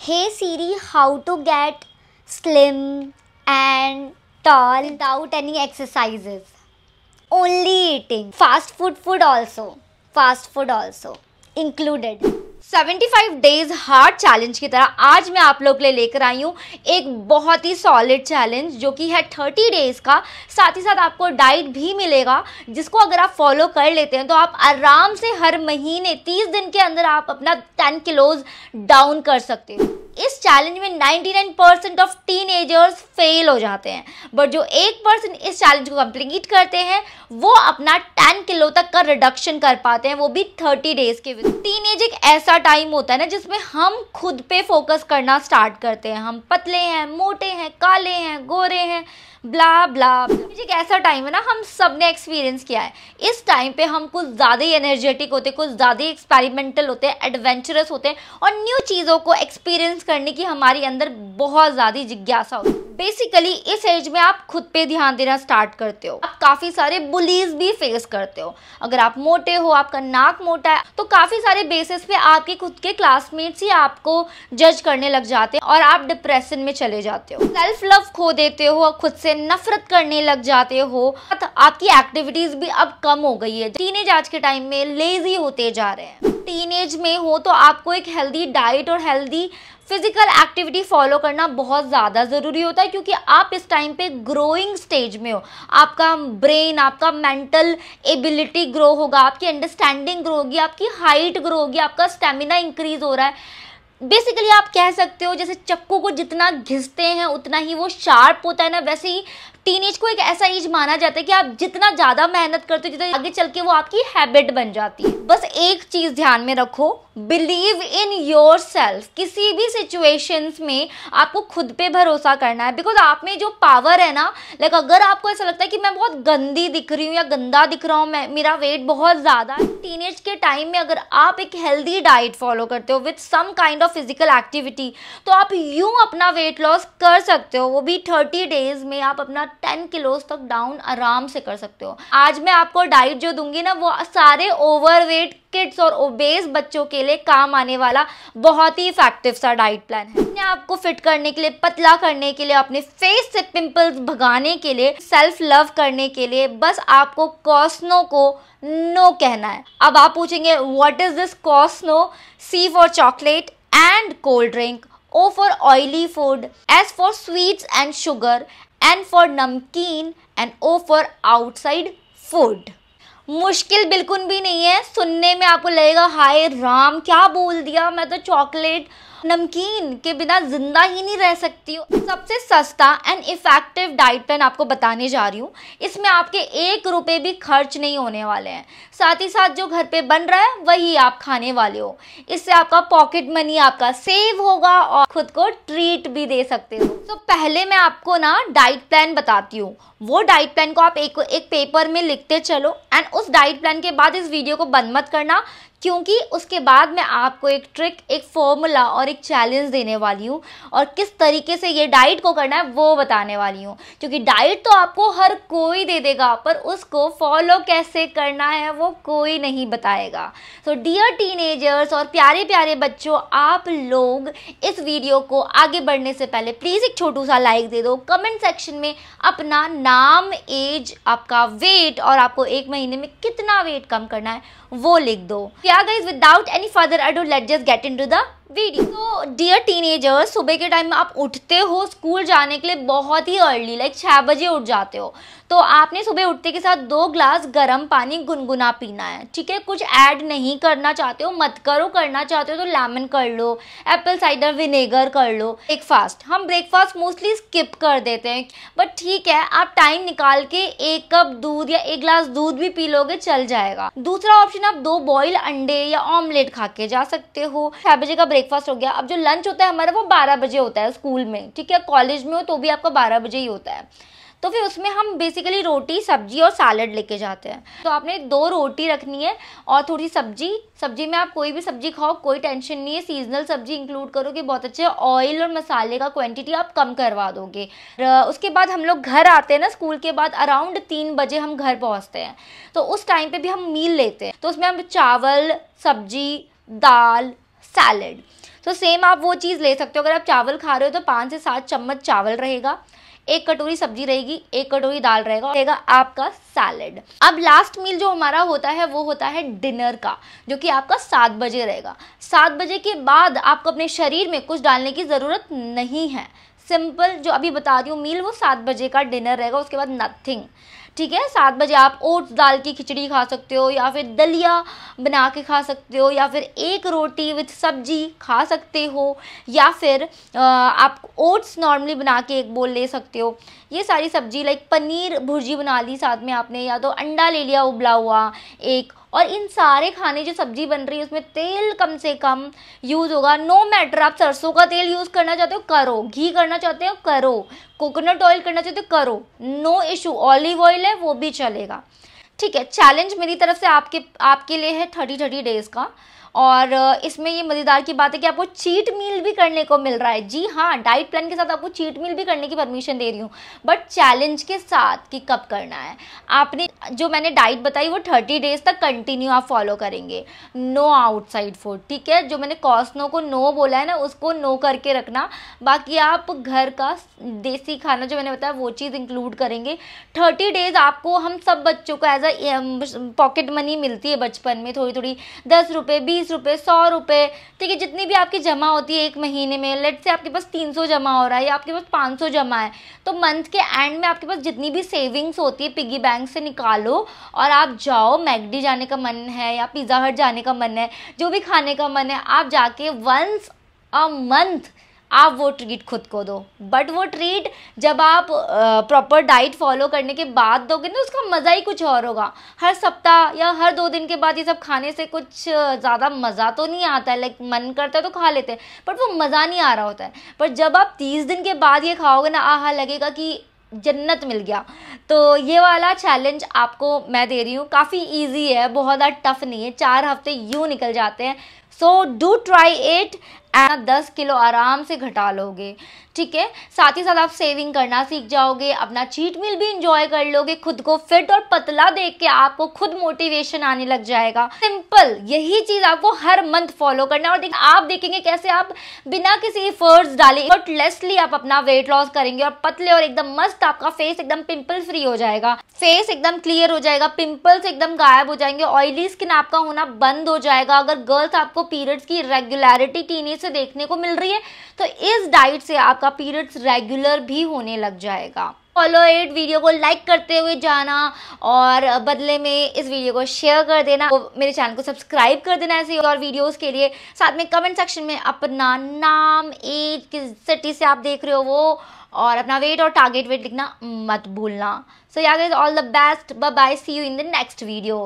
Hey Siri, how to get slim and tall without any exercises? Only eating. Fast food food also. Fast food also included. 75 days hard challenge की तरह आज मैं आप लोग के लिए लेकर आई हूँ एक बहुत ही सॉलिड चैलेंज जो कि है 30 डेज का साथ ही साथ आपको डाइट भी मिलेगा जिसको अगर आप फॉलो कर लेते हैं तो आप आराम से हर महीने 30 दिन के अंदर आप अपना 10 किलोज डाउन कर सकते हो इस चैलेंज में 99 परसेंट ऑफ एजर्स फेल हो जाते हैं बट जो एक परसेंट इस चैलेंज को कंप्लीट करते हैं वो अपना 10 किलो तक का रिडक्शन कर पाते हैं वो भी 30 डेज के टीन एज एक ऐसा टाइम होता है ना जिसमें हम खुद पे फोकस करना स्टार्ट करते हैं हम पतले हैं मोटे हैं काले हैं गोरे हैं ब्ला ब्ला मुझे एक ऐसा टाइम है ना हम सब ने एक्सपीरियंस किया है इस टाइम पे हम कुछ ज़्यादा ही एनर्जेटिक होते कुछ ज़्यादा ही एक्सपेरिमेंटल होते हैं एडवेंचरस होते हैं और न्यू चीज़ों को एक्सपीरियंस करने की हमारे अंदर बहुत ज़्यादा जिज्ञासा होती है बेसिकली इस एज में आप खुद पे ध्यान देना स्टार्ट करते हो आप काफ़ी सारे बुलीज भी फेस करते हो अगर आप मोटे हो आपका नाक मोटा है तो काफ़ी सारे बेसिस पे आपके खुद के क्लासमेट्स ही आपको जज करने लग जाते हैं और आप डिप्रेशन में चले जाते हो सेल्फ लव खो देते हो और खुद से नफरत करने लग जाते हो तो आपकी एक्टिविटीज़ भी अब कम हो गई है टीनेज आज के टाइम में लेजी होते जा रहे हैं टीनेज में हो तो आपको एक हेल्दी डाइट और हेल्दी फिजिकल एक्टिविटी फॉलो करना बहुत ज़्यादा ज़रूरी होता है क्योंकि आप इस टाइम पे ग्रोइंग स्टेज में हो आपका ब्रेन आपका मेंटल एबिलिटी ग्रो होगा आपकी अंडरस्टैंडिंग ग्रो होगी आपकी हाइट ग्रो होगी आपका स्टेमिना इंक्रीज हो रहा है बेसिकली आप कह सकते हो जैसे चक्कू को जितना घिसते हैं उतना ही वो शार्प होता है ना वैसे ही टीन को एक ऐसा एज माना जाता है कि आप जितना ज़्यादा मेहनत करते हो जितना आगे चल के वो आपकी हैबिट बन जाती है बस एक चीज़ ध्यान में रखो बिलीव इन योर सेल्फ किसी भी सिचुएशंस में आपको खुद पे भरोसा करना है बिकॉज आप में जो पावर है ना लाइक अगर आपको ऐसा लगता है कि मैं बहुत गंदी दिख रही हूँ या गंदा दिख रहा हूँ मैं मेरा वेट बहुत ज़्यादा है टीन के टाइम में अगर आप एक हेल्दी डाइट फॉलो करते हो with some kind of physical activity तो आप यूँ अपना वेट लॉस कर सकते हो वो भी थर्टी डेज में आप अपना टेन किलोज तक डाउन आराम से कर सकते हो आज मैं आपको डाइट जो दूंगी ना वो सारे ओवरवेट किड्स और ओबेस बच्चों के लिए काम आने वाला बहुत ही इफेक्टिव सा डाइट प्लान है अपने आप को फिट करने के लिए पतला करने के लिए अपने फेस से पिंपल्स भगाने के लिए सेल्फ लव करने के लिए बस आपको कॉस्नो को नो कहना है अब आप पूछेंगे व्हाट इज दिस कॉस्नो C for chocolate and cold drink, O for oily food, S for sweets and sugar, N for namkeen and O for outside food. मुश्किल बिल्कुल भी नहीं है सुनने में आपको लगेगा हाय राम क्या बोल दिया मैं तो चॉकलेट नमकीन के बिना जिंदा ही नहीं रह सकती हूँ सबसे सस्ता एंड इफेक्टिव डाइट प्लान आपको बताने जा रही हूँ इसमें आपके एक रुपए भी खर्च नहीं होने वाले हैं साथ ही साथ जो घर पे बन रहा है वही आप खाने वाले हो इससे आपका पॉकेट मनी आपका सेव होगा और खुद को ट्रीट भी दे सकते हो तो पहले मैं आपको ना डाइट प्लान बताती हूँ वो डाइट प्लान को आप एक एक पेपर में लिखते चलो एंड उस डाइट प्लान के बाद इस वीडियो को बंद मत करना क्योंकि उसके बाद मैं आपको एक ट्रिक एक फॉर्मूला और एक चैलेंज देने वाली हूँ और किस तरीके से ये डाइट को करना है वो बताने वाली हूँ क्योंकि डाइट तो आपको हर कोई दे देगा पर उसको फॉलो कैसे करना है वो कोई नहीं बताएगा सो डियर टीनेजर्स और प्यारे प्यारे बच्चों आप लोग इस वीडियो को आगे बढ़ने से पहले प्लीज़ एक छोटू सा लाइक दे दो कमेंट सेक्शन में अपना नाम एज आपका वेट और आपको एक महीने में कितना वेट कम करना है वो लिख दो क्या guys without any further ado let just get into the video तो डियर टीनेजर्स सुबह के टाइम आप उठते हो स्कूल जाने के लिए बहुत ही अर्ली लाइक छः बजे उठ जाते हो तो आपने सुबह उठते के साथ दो ग्लास गर्म पानी गुनगुना पीना है ठीक है कुछ ऐड नहीं करना चाहते हो मत करो करना चाहते हो तो लेमन कर लो एप्पल साइडर विनेगर कर लो ब्रेकफास्ट हम ब्रेकफास्ट मोस्टली स्किप कर देते हैं बट ठीक है आप टाइम निकाल के एक कप दूध या एक ग्लास दूध भी पी लोगे चल जाएगा दूसरा ऑप्शन आप दो बॉयल अंडे या ऑमलेट खा के जा सकते हो छः बजे का ब्रेकफास्ट हो गया अब जो लंच होता है हमारा वो बारह बजे होता है स्कूल में ठीक है कॉलेज में हो तो भी आपका बारह बजे ही होता है तो फिर उसमें हम बेसिकली रोटी सब्जी और सैलड लेके जाते हैं तो आपने दो रोटी रखनी है और थोड़ी सब्जी सब्जी में आप कोई भी सब्जी खाओ कोई टेंशन नहीं है सीजनल सब्जी इंक्लूड करो कि बहुत अच्छे ऑयल और मसाले का क्वांटिटी आप कम करवा दोगे उसके बाद हम लोग घर आते हैं ना स्कूल के बाद अराउंड तीन बजे हम घर पहुँचते हैं तो उस टाइम पर भी हम मील लेते हैं तो उसमें हम चावल सब्जी दाल सैलड तो सेम आप वो चीज़ ले सकते हो अगर आप चावल खा रहे हो तो पाँच से सात चम्मच चावल रहेगा एक कटोरी सब्जी रहेगी एक कटोरी दाल रहेगा रहेगा आपका सैलड अब लास्ट मील जो हमारा होता है वो होता है डिनर का जो कि आपका सात बजे रहेगा सात बजे के बाद आपको अपने शरीर में कुछ डालने की ज़रूरत नहीं है सिंपल जो अभी बता रही हूँ मील वो सात बजे का डिनर रहेगा उसके बाद नथिंग ठीक है सात बजे आप ओट्स दाल की खिचड़ी खा सकते हो या फिर दलिया बना के खा सकते हो या फिर एक रोटी विथ सब्जी खा सकते हो या फिर आप ओट्स नॉर्मली बना के एक बोल ले सकते हो ये सारी सब्जी लाइक पनीर भुर्जी बना ली साथ में आपने या तो अंडा ले लिया उबला हुआ एक और इन सारे खाने जो सब्जी बन रही है उसमें तेल कम से कम यूज़ होगा नो मैटर आप सरसों का तेल यूज़ करना चाहते हो करो घी करना चाहते हो करो कोकोनट ऑयल करना चाहते हो करो नो इशू ऑलिव ऑयल है वो भी चलेगा ठीक है चैलेंज मेरी तरफ से आपके आपके लिए है थर्टी थर्टी डेज़ का और इसमें ये मज़ेदार की बात है कि आपको चीट मील भी करने को मिल रहा है जी हाँ डाइट प्लान के साथ आपको चीट मील भी करने की परमिशन दे रही हूँ बट चैलेंज के साथ कि कब करना है आपने जो मैंने डाइट बताई वो थर्टी डेज तक कंटिन्यू आप फॉलो करेंगे नो आउटसाइड फूड ठीक है जो मैंने कॉस्नो को नो बोला है ना उसको नो करके रखना बाकी आप घर का देसी खाना जो मैंने बताया वो चीज़ इंक्लूड करेंगे थर्टी डेज आपको हम सब बच्चों को एज अ पॉकेट मनी मिलती है बचपन में थोड़ी थोड़ी दस रुपये बीस बीस रुपये सौ रुपये ठीक है जितनी भी आपकी जमा होती है एक महीने में लेट से आपके पास तीन सौ जमा हो रहा है या आपके पास पाँच सौ जमा है तो मंथ के एंड में आपके पास जितनी भी सेविंग्स होती है पिगी बैंक से निकालो और आप जाओ मैगडी जाने का मन है या पिज़्ज़ा हट जाने का मन है जो भी खाने का मन है आप जाके वंस अ मंथ आप वो ट्रीट खुद को दो बट वो ट्रीट जब आप प्रॉपर डाइट फॉलो करने के बाद दोगे ना उसका मज़ा ही कुछ और होगा हर सप्ताह या हर दो दिन के बाद ये सब खाने से कुछ ज़्यादा मज़ा तो नहीं आता है लाइक मन करता है तो खा लेते हैं बट वो मज़ा नहीं आ रहा होता है पर जब आप तीस दिन के बाद ये खाओगे ना आह लगेगा कि जन्नत मिल गया तो ये वाला चैलेंज आपको मैं दे रही हूँ काफ़ी इजी है बहुत ज़्यादा टफ नहीं है चार हफ्ते यूँ निकल जाते हैं so do try it and दस किलो आराम से घटा लोगे ठीक है साथ ही साथ आप सेविंग करना सीख जाओगे अपना चीट मील भी इंजॉय कर लोगे खुद को फिट और पतला देख के आपको खुद मोटिवेशन आने लग जाएगा सिंपल यही चीज आपको हर मंथ फॉलो करना और देख, आप देखेंगे कैसे आप बिना किसी इफर्ट्स डाले लेसली आप अपना वेट लॉस करेंगे और पतले और एकदम मस्त आपका फेस एकदम पिंपल फ्री हो जाएगा फेस एकदम क्लियर हो जाएगा पिंपल्स एकदम गायब हो जाएंगे ऑयली स्किन आपका होना बंद हो जाएगा अगर गर्ल्स आपको पीरियड्स की रेगुलरिटी टीनेज से देखने को मिल रही है तो इस डाइट से आपका पीरियड्स रेगुलर भी होने लग जाएगा फॉलो इट वीडियो को लाइक करते हुए जाना और बदले में इस वीडियो को शेयर कर देना तो मेरे चैनल को सब्सक्राइब कर देना ऐसे और वीडियोस के लिए साथ में कमेंट सेक्शन में अपना नाम एज किस सिटी से आप देख रहे हो वो और अपना वेट और टारगेट वेट लिखना मत भूलना so yeah all the best bye bye see you in the next video